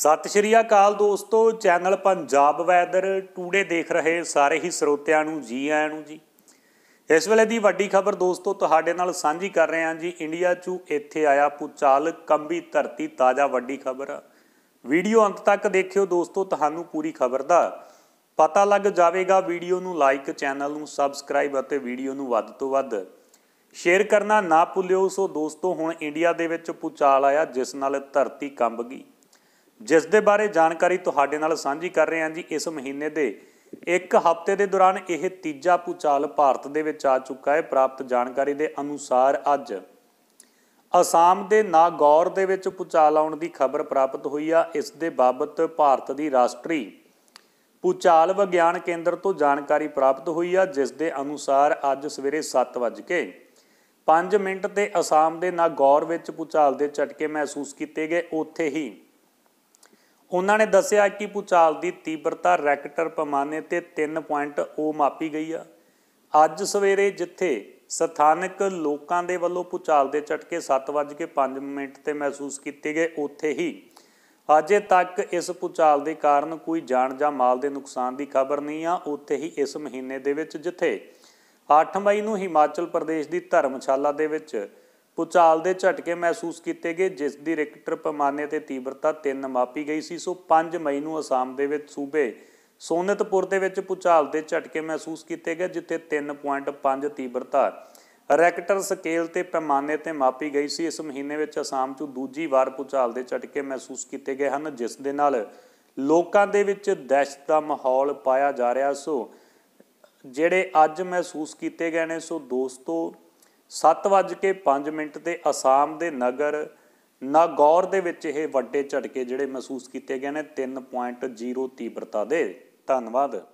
ਸਤਿ ਸ਼੍ਰੀ ਅਕਾਲ ਦੋਸਤੋ channel Punjab weather today ਦੇਖ ਰਹੇ ਸਾਰੇ ਹੀ ਸਰੋਤਿਆਂ ਨੂੰ ਜੀ ਆਇਆਂ ਨੂੰ ਜੀ ਇਸ ਵੇਲੇ ਦੀ ਵੱਡੀ ਖਬਰ ਦੋਸਤੋ ਤੁਹਾਡੇ ਨਾਲ ਸਾਂਝੀ ਕਰ ਰਹੇ ਹਾਂ ਜੀ ਇੰਡੀਆ ਚੂ ਇੱਥੇ ਆਇਆ ਪੁਚਾਲ ਕੰਬੀ ਧਰਤੀ ਤਾਜ਼ਾ ਵੱਡੀ ਖਬਰ ਵੀਡੀਓ ਅੰਤ ਤੱਕ ਦੇਖਿਓ ਦੋਸਤੋ ਤੁਹਾਨੂੰ ਪੂਰੀ ਖਬਰ ਦਾ ਪਤਾ ਲੱਗ ਜਾਵੇਗਾ ਵੀਡੀਓ ਨੂੰ ਲਾਈਕ ਚੈਨਲ ਨੂੰ ਸਬਸਕ੍ਰਾਈਬ ਅਤੇ ਵੀਡੀਓ ਨੂੰ ਵੱਧ ਤੋਂ ਵੱਧ ਸ਼ੇਅਰ ਕਰਨਾ ਨਾ ਭੁੱਲਿਓ ਸੋ ਦੋਸਤੋ ਹੁਣ ਇੰਡੀਆ ਦੇ ਵਿੱਚ ਪੁਚਾਲ ਆਇਆ ਜਿਸ ਨਾਲ ਧਰਤੀ ਕੰਬ ਗਈ ਜਿਸ ਦੇ ਬਾਰੇ ਜਾਣਕਾਰੀ ਤੁਹਾਡੇ ਨਾਲ ਸਾਂਝੀ ਕਰ ਰਹੇ ਹਾਂ ਜੀ ਇਸ ਮਹੀਨੇ ਦੇ ਇੱਕ ਹਫ਼ਤੇ ਦੇ ਦੌਰਾਨ ਇਹ ਤੀਜਾ ਪੁਚਾਲ ਭਾਰਤ ਦੇ ਵਿੱਚ ਆ ਚੁੱਕਾ ਹੈ ਪ੍ਰਾਪਤ ਜਾਣਕਾਰੀ ਦੇ ਅਨੁਸਾਰ ਅੱਜ ਅਸਾਮ ਦੇ ਨਾਗੌਰ ਦੇ ਵਿੱਚ ਪੁਚਾਲ ਆਉਣ ਦੀ ਖਬਰ ਪ੍ਰਾਪਤ ਹੋਈ ਆ ਇਸ ਦੇ ਬਾਬਤ ਭਾਰਤ ਦੀ ਰਾਸ਼ਟਰੀ ਪੁਚਾਲ ਵਿਗਿਆਨ ਕੇਂਦਰ ਤੋਂ ਜਾਣਕਾਰੀ ਪ੍ਰਾਪਤ ਹੋਈ ਆ ਜਿਸ ਦੇ ਅਨੁਸਾਰ ਅੱਜ ਸਵੇਰੇ 7 ਵਜੇ 5 ਮਿੰਟ ਤੇ ਅਸਾਮ ਦੇ ਨਾਗੌਰ ਵਿੱਚ ਪੁਚਾਲ ਦੇ ਝਟਕੇ ਮਹਿਸੂਸ ਕੀਤੇ ਗਏ ਉੱਥੇ ਹੀ ਉਹਨਾਂ ਨੇ ਦੱਸਿਆ ਕਿ ਪੁਚਾਲ ਦੀ ਤੀਬਰਤਾ ਰੈਕਟਰ ਪਮਾਨੇ ਤੇ 3.0 ਮਾਪੀ ਗਈ ਆ ਅੱਜ ਸਵੇਰੇ ਜਿੱਥੇ ਸਥਾਨਕ ਲੋਕਾਂ ਦੇ ਵੱਲੋਂ ਪੁਚਾਲ ਦੇ ਝਟਕੇ 7:05 ਮਿੰਟ ਤੇ ਮਹਿਸੂਸ ਕੀਤੇ ਗਏ ਉੱਥੇ ਹੀ ਅਜੇ ਤੱਕ ਇਸ ਪੁਚਾਲ ਦੇ ਕਾਰਨ ਕੋਈ ਜਾਨ ਜਾਂ ਮਾਲ ਦੇ ਨੁਕਸਾਨ ਦੀ ਖਬਰ ਨਹੀਂ ਆ ਉੱਥੇ ਹੀ ਇਸ ਮਹੀਨੇ ਦੇ ਵਿੱਚ ਜਿੱਥੇ 8 ਮਈ ਨੂੰ ਹਿਮਾਚਲ ਪ੍ਰਦੇਸ਼ ਦੀ ਧਰਮਸ਼ਾਲਾ ਦੇ ਵਿੱਚ ਪੁਚਾਲ ਦੇ ਝਟਕੇ ਮਹਿਸੂਸ ਕੀਤੇ ਗਏ ਜਿਸ ਦੀ ਰਿਕਟਰ ਪੈਮਾਨੇ ਤੇ ਤੀਬਰਤਾ 3 ਮਾਪੀ ਗਈ ਸੀ ਸੋ 5 ਮਈ ਨੂੰ ਅਸਾਮ ਦੇ ਵਿੱਚ ਸੂਬੇ ਸੋਨਿਤਪੁਰ ਦੇ ਵਿੱਚ ਪੁਚਾਲ ਦੇ ਝਟਕੇ ਮਹਿਸੂਸ ਕੀਤੇ ਗਏ ਜਿੱਥੇ 3.5 ਤੀਬਰਤਾ ਰੈਕਟਰ ਸਕੇਲ ਤੇ ਪੈਮਾਨੇ ਤੇ ਮਾਪੀ ਗਈ ਸੀ ਇਸ ਮਹੀਨੇ ਵਿੱਚ ਅਸਾਮ 'ਚ ਦੂਜੀ ਵਾਰ ਪੁਚਾਲ ਦੇ ਝਟਕੇ ਮਹਿਸੂਸ ਕੀਤੇ ਗਏ ਹਨ ਜਿਸ ਦੇ ਨਾਲ ਲੋਕਾਂ ਦੇ ਵਿੱਚ ਦਹਿਸ਼ਤ ਦਾ ਮਾਹੌਲ ਪਾਇਆ ਜਾ ਰਿਹਾ ਸੋ ਜਿਹੜੇ ਅੱਜ ਮਹਿਸੂਸ ਕੀਤੇ ਗਏ ਨੇ ਸੋ ਦੋਸਤੋ 7:05 ਤੇ ਅਸਾਮ ਦੇ ਨਗਰ ਨਾਗੌਰ ਦੇ ਵਿੱਚ ਇਹ ਵੱਡੇ ਝਟਕੇ ਜਿਹੜੇ ਮਹਿਸੂਸ ਕੀਤੇ ਗਏ ਨੇ 3.0 ਤੀਬਰਤਾ ਦੇ ਧੰਨਵਾਦ